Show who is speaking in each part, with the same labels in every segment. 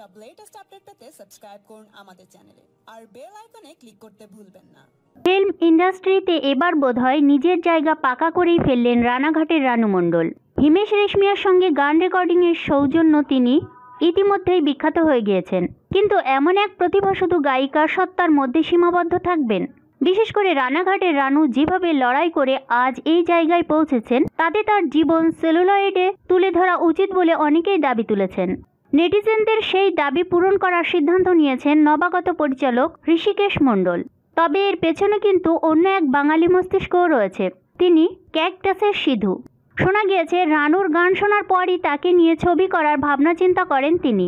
Speaker 1: সব latest update পেতে subscribe করুন আমাদের চ্যানেলে আর বেল আইকনে ক্লিক করতে ভুলবেন না ফিল্ম ইন্ডাস্ট্রিতে এবার বোধহয় নিজের জায়গা পাকা করেই ফেললেন রানাঘাটের রানু মণ্ডল হিমেশ রেশমিয়ার সঙ্গে গান রেকর্ডিংয়ের সৌজন্য তিনি ইতিমধ্যেই বিখ্যাত হয়ে গিয়েছেন কিন্তু এমন এক প্রতিভা শুধু গায়িকা সত্তার মধ্যে সীমাবদ্ধ থাকবেন বিশেষ করে রানাঘাটের রানু যেভাবে লড়াই করে আজ এই জায়গায় পৌঁছেছেন তাতে তার জীবন সেলুলয়েডে তুলে ধরা উচিত বলে অনেকেই দাবি তুলেছেন নেটিজেনদের সেই দাবি পূরণ করার সিদ্ধান্ত নিয়েছেন নবাগত পরিচালক ঋষিকেশ মণ্ডল তবে এর পেছনে কিন্তু অন্য এক বাঙালি মস্তিষ্কও রয়েছে তিনি ক্যাকটাসের সিধু শোনা গিয়েছে রানুর গান শোনার পরই তাকে নিয়ে ছবি করার ভাবনা চিন্তা করেন তিনি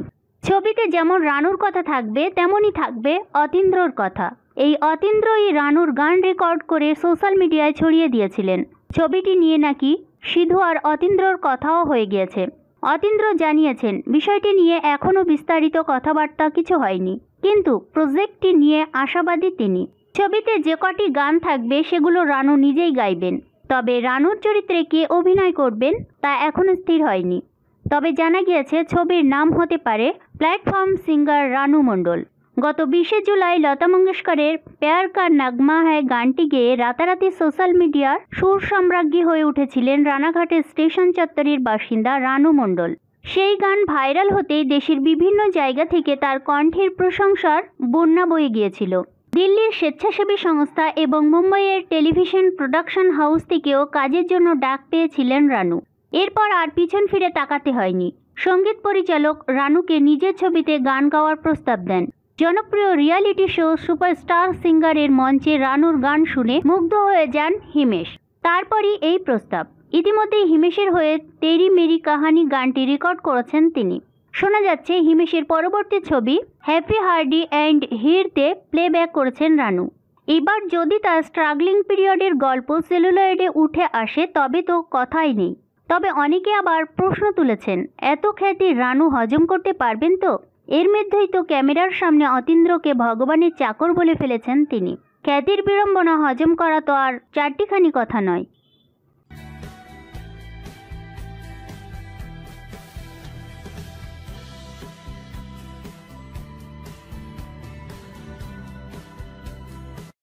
Speaker 1: ছবিতে যেমন রানুর কথা থাকবে তেমনই থাকবে অতীন্দ্রর কথা এই অতীন্দ্রই রানুর গান রেকর্ড করে সোশ্যাল মিডিয়ায় ছড়িয়ে দিয়েছিলেন ছবিটি নিয়ে নাকি সিধু আর অতীন্দ্রর কথাও হয়ে গিয়েছে অতীন্দ্র জানিয়েছেন বিষয়টি নিয়ে এখনও বিস্তারিত কথাবার্তা কিছু হয়নি কিন্তু প্রজেক্টটি নিয়ে আশাবাদী তিনি ছবিতে যে কটি গান থাকবে সেগুলো রানু নিজেই গাইবেন তবে রানুর চরিত্রে কে অভিনয় করবেন তা এখনও স্থির হয়নি তবে জানা গিয়েছে ছবির নাম হতে পারে প্ল্যাটফর্ম সিঙ্গার রানু মণ্ডল গত বিশে জুলাই লতা মঙ্গেশকরের প্যার কার নাগমা হ্যায় গানটি গেয়ে রাতারাতি সোশ্যাল মিডিয়ার সুর সাম্রাজ্ঞী হয়ে উঠেছিলেন রানাঘাটের স্টেশন চত্বরের বাসিন্দা রানু মণ্ডল সেই গান ভাইরাল হতেই দেশের বিভিন্ন জায়গা থেকে তার কণ্ঠের প্রশংসার বন্যা বয়ে গিয়েছিল দিল্লির স্বেচ্ছাসেবী সংস্থা এবং মুম্বাইয়ের টেলিভিশন প্রোডাকশন হাউস থেকেও কাজের জন্য ডাক পেয়েছিলেন রানু এরপর আর পিছন ফিরে তাকাতে হয়নি সঙ্গীত পরিচালক রানুকে নিজের ছবিতে গান গাওয়ার প্রস্তাব দেন জনপ্রিয় রিয়ালিটি শো সুপারস্টার সিঙ্গারের মঞ্চে রানুর গান শুনে মুগ্ধ হয়ে যান হিমেশ তারপরই এই প্রস্তাব ইতিমধ্যেই হিমেশের হয়ে তেরি মেরি কাহানি গানটি রেকর্ড করেছেন তিনি শোনা যাচ্ছে হিমেশের পরবর্তী ছবি হ্যাপি হার্ডি অ্যান্ড হিরতে প্লেব্যাক করেছেন রানু এবার যদি তার স্ট্রাগলিং পিরিয়ডের গল্প সেলুলয়েডে উঠে আসে তবে তো কথাই নেই তবে অনেকে আবার প্রশ্ন তুলেছেন এত খ্যাতি রানু হজম করতে পারবেন তো এর মধ্যেই তো ক্যামেরার সামনে অতীন্দ্রকে ভগবানের চাকর বলে ফেলেছেন তিনি খ্যাতির বিড়ম্বনা হজম করা তো আর চারটিখানি কথা নয়